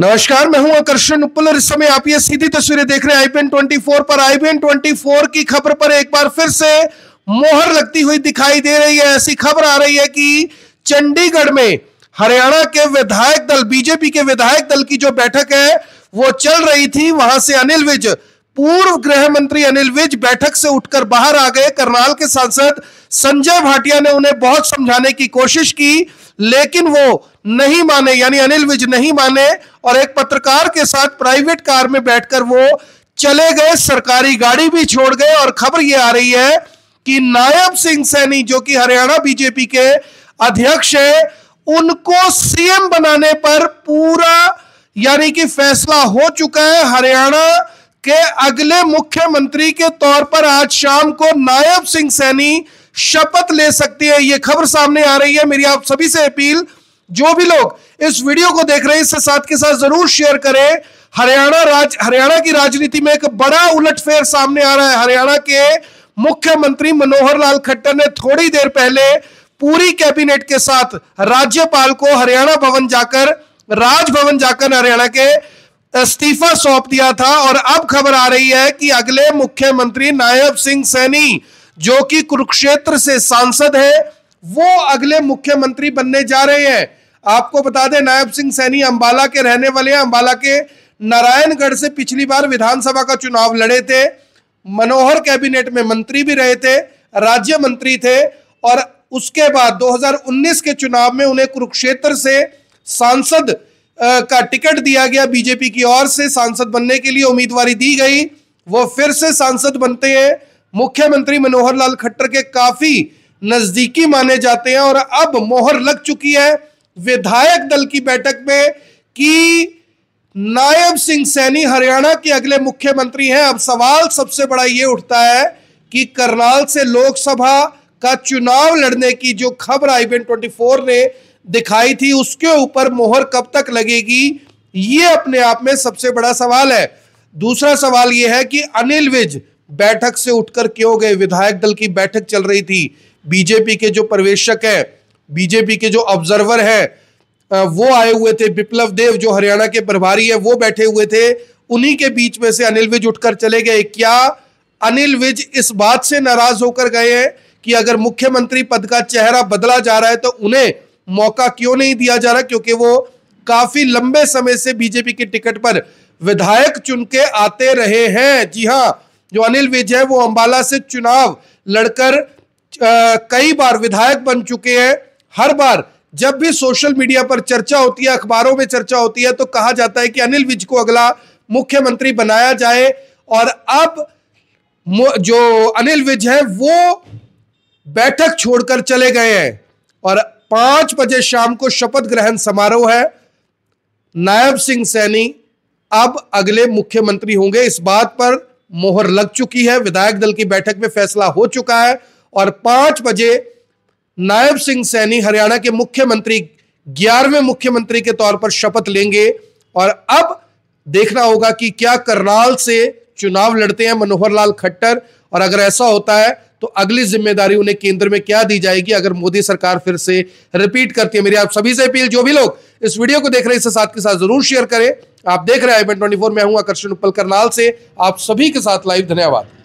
नमस्कार मैं हूं आकर्षण उपल और इस समय आप ये सीधी तस्वीरें देख रहे हैं आईपीएन 24 पर आईपीएन 24 की खबर पर एक बार फिर से मोहर लगती हुई दिखाई दे रही है ऐसी खबर आ रही है कि चंडीगढ़ में हरियाणा के विधायक दल बीजेपी के विधायक दल की जो बैठक है वो चल रही थी वहां से अनिल विज पूर्व गृह मंत्री अनिल विज बैठक से उठकर बाहर आ गए करनाल के सांसद संजय भाटिया ने उन्हें बहुत समझाने की कोशिश की लेकिन वो नहीं माने यानी अनिल विज नहीं माने और एक पत्रकार के साथ प्राइवेट कार में बैठकर वो चले गए सरकारी गाड़ी भी छोड़ गए और खबर ये आ रही है कि नायब सिंह सैनी जो कि हरियाणा बीजेपी के अध्यक्ष है उनको सीएम बनाने पर पूरा यानी कि फैसला हो चुका है हरियाणा के अगले मुख्यमंत्री के तौर पर आज शाम को नायब सिंह सैनी शपथ ले सकती है यह खबर सामने आ रही है मेरी आप सभी से अपील जो भी लोग इस वीडियो को देख रहे हैं इससे साथ के साथ जरूर शेयर करें हरियाणा राज हरियाणा की राजनीति में एक बड़ा उलटफेर सामने आ रहा है हरियाणा के मुख्यमंत्री मनोहर लाल खट्टर ने थोड़ी देर पहले पूरी कैबिनेट के साथ राज्यपाल को हरियाणा भवन जाकर राजभवन जाकर हरियाणा के इस्तीफा सौंप दिया था और अब खबर आ रही है कि अगले मुख्यमंत्री नायब सिंह सैनी जो कि कुरुक्षेत्र से सांसद है वो अगले मुख्यमंत्री बनने जा रहे हैं आपको बता दें नायब सिंह सैनी अंबाला के रहने वाले हैं अंबाला के नारायणगढ़ से पिछली बार विधानसभा का चुनाव लड़े थे मनोहर कैबिनेट में मंत्री भी रहे थे राज्य मंत्री थे और उसके बाद 2019 के चुनाव में उन्हें कुरुक्षेत्र से सांसद का टिकट दिया गया बीजेपी की ओर से सांसद बनने के लिए उम्मीदवारी दी गई वो फिर से सांसद बनते हैं मुख्यमंत्री मनोहर लाल खट्टर के काफी नजदीकी माने जाते हैं और अब मोहर लग चुकी है विधायक दल की बैठक में कि नायब सिंह सैनी हरियाणा के अगले मुख्यमंत्री हैं अब सवाल सबसे बड़ा ये उठता है कि करनाल से लोकसभा का चुनाव लड़ने की जो खबर आई बेन ट्वेंटी ने दिखाई थी उसके ऊपर मोहर कब तक लगेगी ये अपने आप में सबसे बड़ा सवाल है दूसरा सवाल यह है कि अनिल विज बैठक से उठकर क्यों गए विधायक दल की बैठक चल रही थी बीजेपी के जो प्रवेशक हैं बीजेपी के जो ऑब्जर्वर हैं वो आए हुए थे बिप्लव देव जो हरियाणा के प्रभारी है वो बैठे हुए थे उन्हीं के बीच में से अनिल विज उठकर चले गए क्या अनिल विज इस बात से नाराज होकर गए हैं कि अगर मुख्यमंत्री पद का चेहरा बदला जा रहा है तो उन्हें मौका क्यों नहीं दिया जा रहा क्योंकि वो काफी लंबे समय से बीजेपी के टिकट पर विधायक चुन के आते रहे हैं जी हाँ जो अनिल विज है वो अंबाला से चुनाव लड़कर आ, कई बार विधायक बन चुके हैं हर बार जब भी सोशल मीडिया पर चर्चा होती है अखबारों में चर्चा होती है तो कहा जाता है कि अनिल विज को अगला मुख्यमंत्री बनाया जाए और अब जो अनिल विज है वो बैठक छोड़कर चले गए हैं और पांच बजे शाम को शपथ ग्रहण समारोह है नायब सिंह सैनी अब अगले मुख्यमंत्री होंगे इस बात पर मोहर लग चुकी है विधायक दल की बैठक में फैसला हो चुका है और पांच बजे नायब सिंह सैनी हरियाणा के मुख्यमंत्री ग्यारहवें मुख्यमंत्री के तौर पर शपथ लेंगे और अब देखना होगा कि क्या करनाल से चुनाव लड़ते हैं मनोहर लाल खट्टर और अगर ऐसा होता है तो अगली जिम्मेदारी उन्हें केंद्र में क्या दी जाएगी अगर मोदी सरकार फिर से रिपीट करती है मेरी आप सभी से अपील जो भी लोग इस वीडियो को देख रहे हैं इसे साथ के साथ जरूर शेयर करें आप देख रहे हैं आई ट्वेंटी फोर मैं हूं आकर्षण उपल करनाल से आप सभी के साथ लाइव धन्यवाद